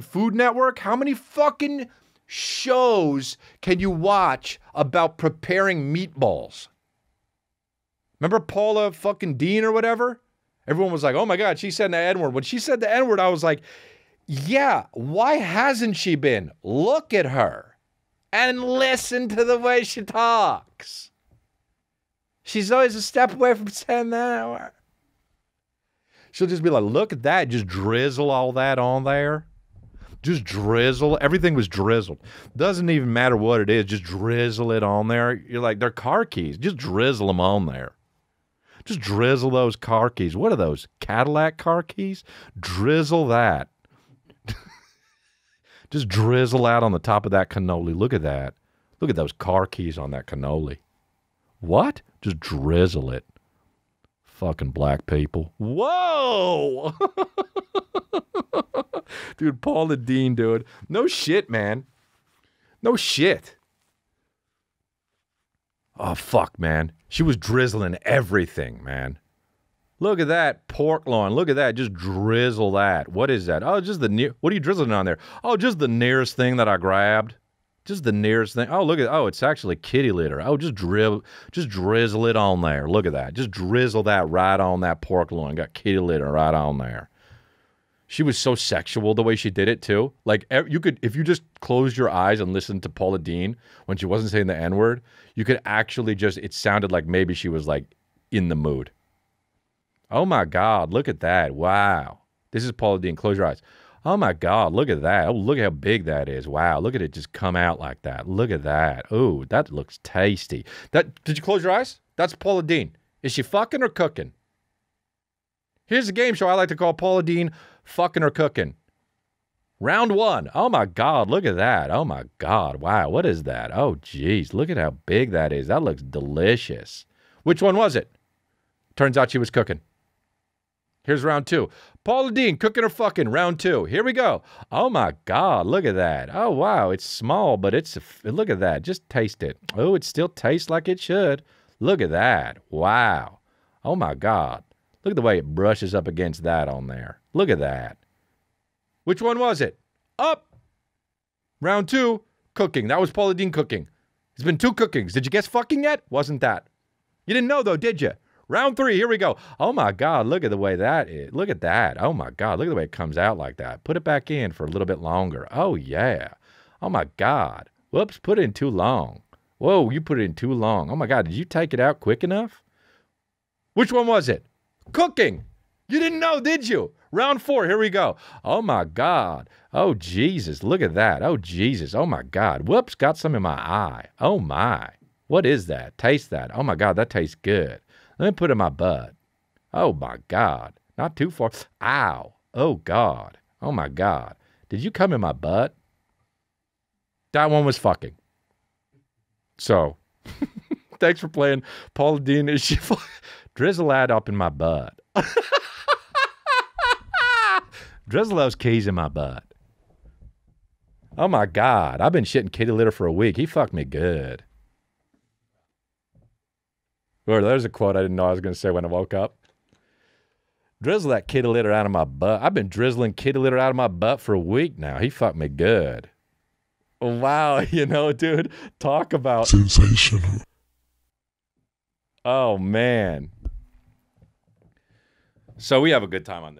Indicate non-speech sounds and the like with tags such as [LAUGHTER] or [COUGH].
Food Network, how many fucking shows can you watch about preparing meatballs? Remember Paula fucking Dean or whatever? Everyone was like, oh my God, she said the N word. When she said the N word, I was like, yeah, why hasn't she been? Look at her and listen to the way she talks. She's always a step away from saying that. She'll just be like, look at that, just drizzle all that on there. Just drizzle. Everything was drizzled. Doesn't even matter what it is. Just drizzle it on there. You're like, they're car keys. Just drizzle them on there. Just drizzle those car keys. What are those? Cadillac car keys? Drizzle that. [LAUGHS] Just drizzle out on the top of that cannoli. Look at that. Look at those car keys on that cannoli. What? Just drizzle it. Fucking black people. Whoa! [LAUGHS] Dude, Paula Dean, dude. No shit, man. No shit. Oh, fuck, man. She was drizzling everything, man. Look at that pork loin. Look at that. Just drizzle that. What is that? Oh, just the near. What are you drizzling on there? Oh, just the nearest thing that I grabbed. Just the nearest thing. Oh, look at. Oh, it's actually kitty litter. Oh, just dribble. Just drizzle it on there. Look at that. Just drizzle that right on that pork loin. Got kitty litter right on there she was so sexual the way she did it too. Like you could, if you just closed your eyes and listened to Paula Dean when she wasn't saying the N word, you could actually just. It sounded like maybe she was like in the mood. Oh my God! Look at that! Wow! This is Paula Dean. Close your eyes. Oh my God! Look at that! Oh, look how big that is! Wow! Look at it just come out like that. Look at that! Oh, that looks tasty. That did you close your eyes? That's Paula Dean. Is she fucking or cooking? Here's a game show I like to call Paula Dean fucking or cooking. Round one. Oh my God, look at that. Oh my God. Wow, what is that? Oh, geez, look at how big that is. That looks delicious. Which one was it? Turns out she was cooking. Here's round two. Paula Dean, cooking or fucking, round two. Here we go. Oh my God, look at that. Oh wow, it's small, but it's, look at that. Just taste it. Oh, it still tastes like it should. Look at that. Wow. Oh my God. Look at the way it brushes up against that on there. Look at that. Which one was it? Up. Round two, cooking. That was Paula Dean cooking. It's been two cookings. Did you guess fucking yet? Wasn't that? You didn't know though, did you? Round three, here we go. Oh my God, look at the way that is. Look at that. Oh my God, look at the way it comes out like that. Put it back in for a little bit longer. Oh yeah. Oh my God. Whoops, put it in too long. Whoa, you put it in too long. Oh my God, did you take it out quick enough? Which one was it? Cooking. You didn't know, did you? Round four, here we go. Oh my God. Oh Jesus, look at that. Oh Jesus, oh my God. Whoops, got some in my eye. Oh my. What is that? Taste that. Oh my God, that tastes good. Let me put it in my butt. Oh my God. Not too far. Ow. Oh God. Oh my God. Did you come in my butt? That one was fucking. So, [LAUGHS] thanks for playing Paula Dean is she Drizzle that up in my butt. [LAUGHS] Drizzle those keys in my butt. Oh my God. I've been shitting kitty litter for a week. He fucked me good. Or there's a quote I didn't know I was going to say when I woke up. Drizzle that kitty litter out of my butt. I've been drizzling kitty litter out of my butt for a week now. He fucked me good. Wow, [LAUGHS] you know, dude, talk about sensational. Oh man. So we have a good time on this.